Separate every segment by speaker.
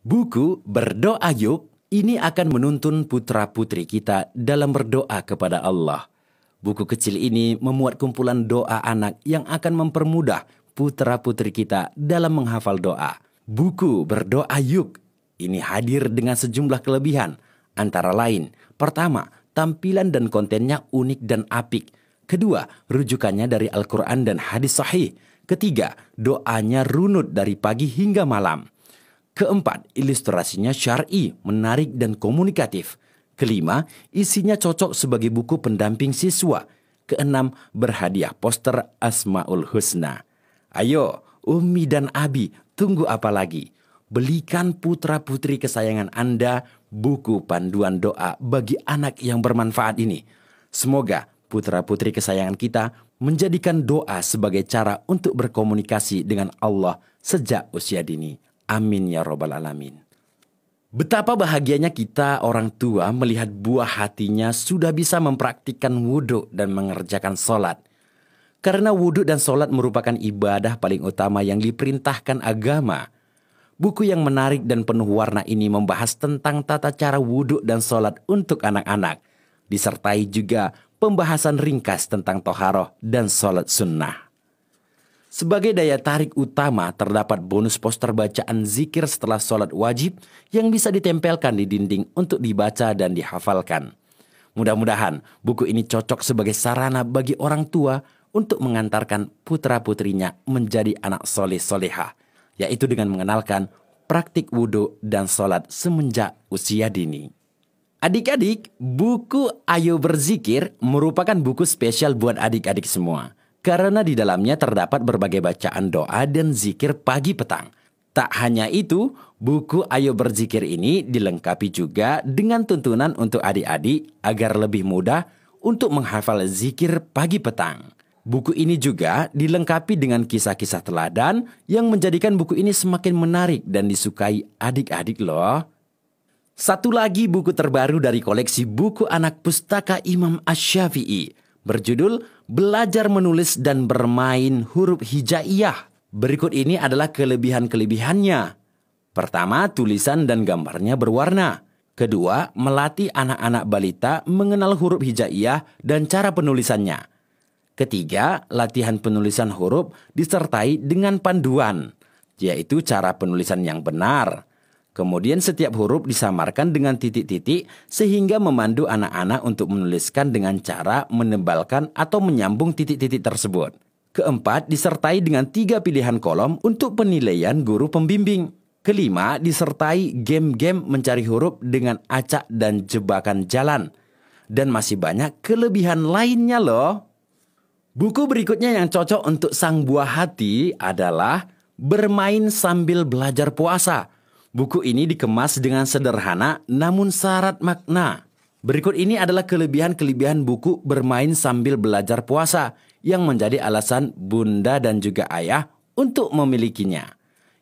Speaker 1: Buku Berdoa Yuk ini akan menuntun putra-putri kita dalam berdoa kepada Allah. Buku kecil ini memuat kumpulan doa anak yang akan mempermudah putra-putri kita dalam menghafal doa. Buku Berdoa Yuk ini hadir dengan sejumlah kelebihan, antara lain: pertama, tampilan dan kontennya unik dan apik. Kedua, rujukannya dari Al-Quran dan hadis sahih. Ketiga, doanya runut dari pagi hingga malam. Keempat, ilustrasinya syar'i, menarik dan komunikatif. Kelima, isinya cocok sebagai buku pendamping siswa. Keenam, berhadiah poster Asmaul Husna. Ayo, Umi dan Abi, tunggu apa lagi? Belikan putra-putri kesayangan Anda buku panduan doa bagi anak yang bermanfaat ini. Semoga putra-putri kesayangan kita menjadikan doa sebagai cara untuk berkomunikasi dengan Allah sejak usia dini. Amin ya Robbal 'Alamin. Betapa bahagianya kita, orang tua, melihat buah hatinya sudah bisa mempraktikkan wudhu dan mengerjakan solat, Karena wudhu dan solat merupakan ibadah paling utama yang diperintahkan agama. Buku yang menarik dan penuh warna ini membahas tentang tata cara wudhu dan solat untuk anak-anak. Disertai juga pembahasan ringkas tentang toharoh dan solat sunnah. Sebagai daya tarik utama, terdapat bonus poster bacaan zikir setelah sholat wajib yang bisa ditempelkan di dinding untuk dibaca dan dihafalkan. Mudah-mudahan buku ini cocok sebagai sarana bagi orang tua untuk mengantarkan putra-putrinya menjadi anak soleh-soleha, yaitu dengan mengenalkan praktik wudhu dan sholat semenjak usia dini. Adik-adik, buku Ayo Berzikir merupakan buku spesial buat adik-adik semua – karena di dalamnya terdapat berbagai bacaan doa dan zikir pagi petang. Tak hanya itu, buku Ayo Berzikir ini dilengkapi juga dengan tuntunan untuk adik-adik agar lebih mudah untuk menghafal zikir pagi petang. Buku ini juga dilengkapi dengan kisah-kisah teladan yang menjadikan buku ini semakin menarik dan disukai adik-adik loh. Satu lagi buku terbaru dari koleksi buku anak pustaka Imam Ash-Syafi'i berjudul Belajar Menulis dan Bermain Huruf Hijaiyah. Berikut ini adalah kelebihan-kelebihannya. Pertama, tulisan dan gambarnya berwarna. Kedua, melatih anak-anak balita mengenal huruf hijaiyah dan cara penulisannya. Ketiga, latihan penulisan huruf disertai dengan panduan, yaitu cara penulisan yang benar, Kemudian setiap huruf disamarkan dengan titik-titik sehingga memandu anak-anak untuk menuliskan dengan cara menebalkan atau menyambung titik-titik tersebut. Keempat, disertai dengan tiga pilihan kolom untuk penilaian guru pembimbing. Kelima, disertai game-game mencari huruf dengan acak dan jebakan jalan. Dan masih banyak kelebihan lainnya loh. Buku berikutnya yang cocok untuk sang buah hati adalah Bermain Sambil Belajar Puasa Buku ini dikemas dengan sederhana namun syarat makna. Berikut ini adalah kelebihan-kelebihan buku bermain sambil belajar puasa yang menjadi alasan bunda dan juga ayah untuk memilikinya.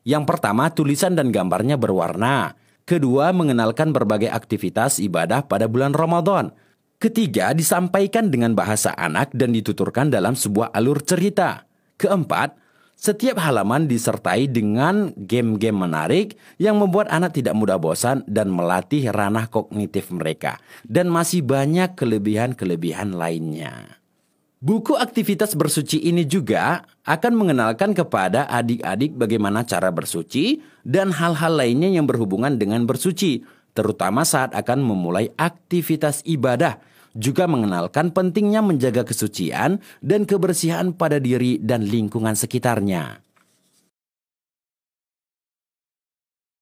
Speaker 1: Yang pertama, tulisan dan gambarnya berwarna. Kedua, mengenalkan berbagai aktivitas ibadah pada bulan Ramadan. Ketiga, disampaikan dengan bahasa anak dan dituturkan dalam sebuah alur cerita. Keempat, setiap halaman disertai dengan game-game menarik yang membuat anak tidak mudah bosan dan melatih ranah kognitif mereka, dan masih banyak kelebihan-kelebihan lainnya. Buku aktivitas bersuci ini juga akan mengenalkan kepada adik-adik bagaimana cara bersuci dan hal-hal lainnya yang berhubungan dengan bersuci, terutama saat akan memulai aktivitas ibadah juga mengenalkan pentingnya menjaga kesucian dan kebersihan pada diri dan lingkungan sekitarnya.